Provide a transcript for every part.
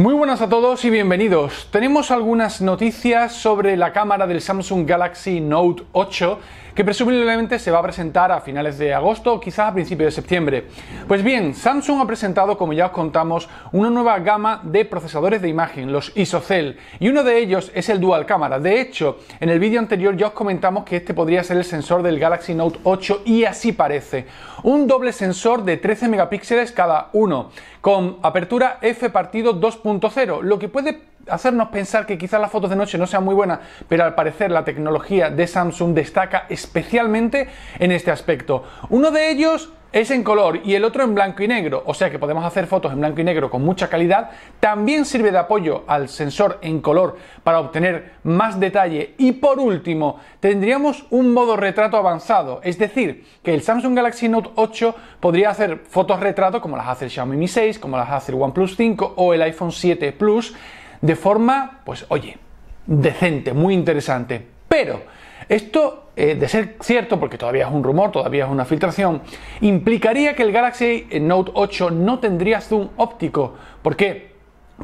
Muy buenas a todos y bienvenidos. Tenemos algunas noticias sobre la cámara del Samsung Galaxy Note 8 que presumiblemente se va a presentar a finales de agosto o quizás a principios de septiembre. Pues bien, Samsung ha presentado, como ya os contamos, una nueva gama de procesadores de imagen, los ISOCELL, y uno de ellos es el dual cámara. De hecho, en el vídeo anterior ya os comentamos que este podría ser el sensor del Galaxy Note 8 y así parece. Un doble sensor de 13 megapíxeles cada uno, con apertura f partido 2 lo que puede hacernos pensar que quizás las fotos de noche no sean muy buenas, pero al parecer la tecnología de Samsung destaca especialmente en este aspecto. Uno de ellos es en color y el otro en blanco y negro, o sea que podemos hacer fotos en blanco y negro con mucha calidad, también sirve de apoyo al sensor en color para obtener más detalle y por último tendríamos un modo retrato avanzado, es decir, que el Samsung Galaxy Note 8 podría hacer fotos retrato como las hace el Xiaomi Mi 6, como las hace el OnePlus 5 o el iPhone 7 Plus, de forma, pues oye, decente, muy interesante, pero esto eh, de ser cierto, porque todavía es un rumor, todavía es una filtración, implicaría que el Galaxy Note 8 no tendría zoom óptico. ¿Por qué?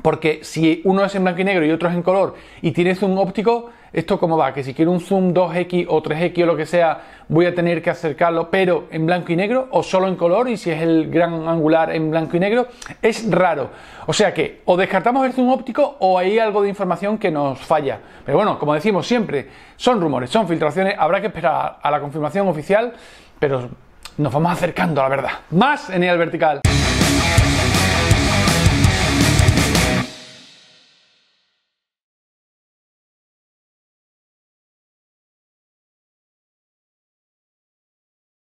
Porque si uno es en blanco y negro y otro es en color y tienes zoom óptico, esto cómo va, que si quiero un zoom 2X o 3X o lo que sea, voy a tener que acercarlo, pero en blanco y negro o solo en color y si es el gran angular en blanco y negro, es raro. O sea que o descartamos el zoom óptico o hay algo de información que nos falla. Pero bueno, como decimos siempre, son rumores, son filtraciones, habrá que esperar a la confirmación oficial, pero nos vamos acercando a la verdad. Más en el vertical.